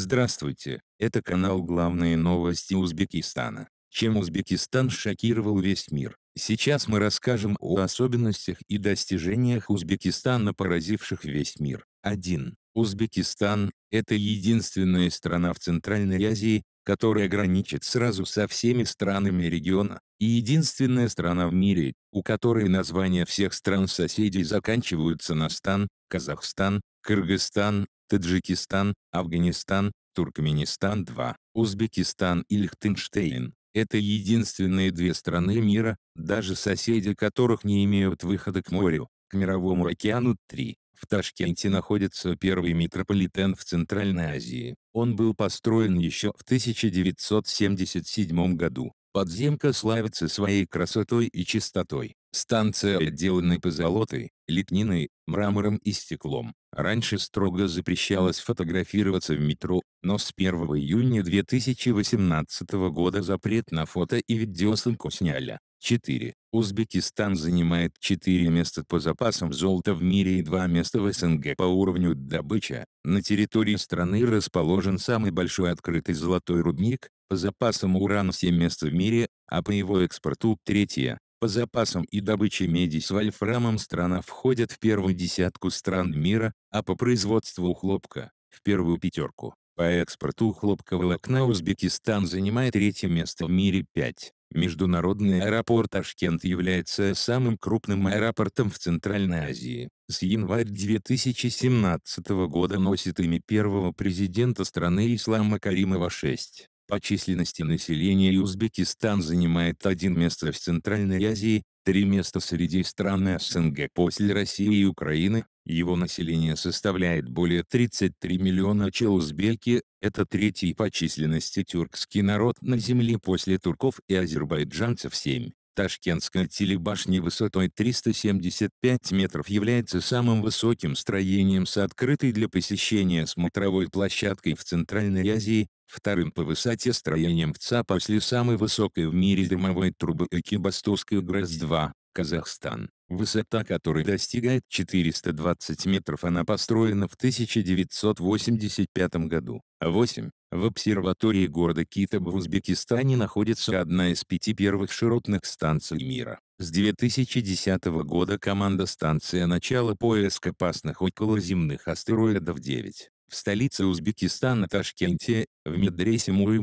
Здравствуйте, это канал «Главные новости Узбекистана». Чем Узбекистан шокировал весь мир. Сейчас мы расскажем о особенностях и достижениях Узбекистана, поразивших весь мир. 1. Узбекистан – это единственная страна в Центральной Азии, которая граничит сразу со всеми странами региона, и единственная страна в мире, у которой названия всех стран-соседей заканчиваются на «стан», Казахстан, Кыргызстан, Таджикистан, Афганистан, Туркменистан 2, Узбекистан и Лихтенштейн. Это единственные две страны мира, даже соседи которых не имеют выхода к морю, к Мировому океану 3. В Ташкенте находится первый метрополитен в Центральной Азии. Он был построен еще в 1977 году. Подземка славится своей красотой и чистотой. Станция отделана позолотой, литниной, мрамором и стеклом. Раньше строго запрещалось фотографироваться в метро, но с 1 июня 2018 года запрет на фото и видеосъемку сняли. 4. Узбекистан занимает 4 места по запасам золота в мире и 2 места в СНГ по уровню добыча. На территории страны расположен самый большой открытый золотой рудник, по запасам урана 7 мест в мире, а по его экспорту – третье. По запасам и добыче меди с вольфрамом страна входит в первую десятку стран мира, а по производству хлопка – в первую пятерку. По экспорту хлопковолокна Узбекистан занимает третье место в мире 5. Международный аэропорт Ташкент является самым крупным аэропортом в Центральной Азии. С января 2017 года носит имя первого президента страны Ислама Каримова 6. По численности населения Узбекистан занимает один место в Центральной Азии, три места среди стран СНГ после России и Украины. Его население составляет более 33 миллиона Узбеки – это третий по численности тюркский народ на земле после турков и азербайджанцев 7. Ташкентская телебашня высотой 375 метров является самым высоким строением с открытой для посещения смотровой площадкой в Центральной Азии, Вторым по высоте строением ВЦА после самой высокой в мире дымовой трубы Экибастузская ГРАЗ-2, Казахстан, высота которой достигает 420 метров она построена в 1985 году. 8. В обсерватории города Кита в Узбекистане находится одна из пяти первых широтных станций мира. С 2010 года команда станция начала поиска опасных околоземных астероидов 9. В столице Узбекистана Ташкенте, в медресе Муры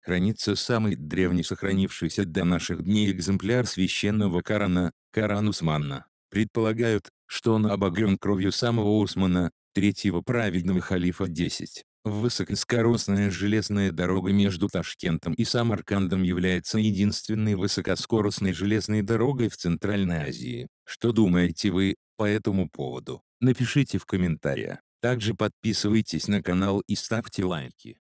хранится самый древний сохранившийся до наших дней экземпляр священного Корана, Коран Усмана. Предполагают, что он обогрен кровью самого Усмана, третьего праведного халифа 10. Высокоскоростная железная дорога между Ташкентом и Самаркандом является единственной высокоскоростной железной дорогой в Центральной Азии. Что думаете вы по этому поводу? Напишите в комментариях. Также подписывайтесь на канал и ставьте лайки.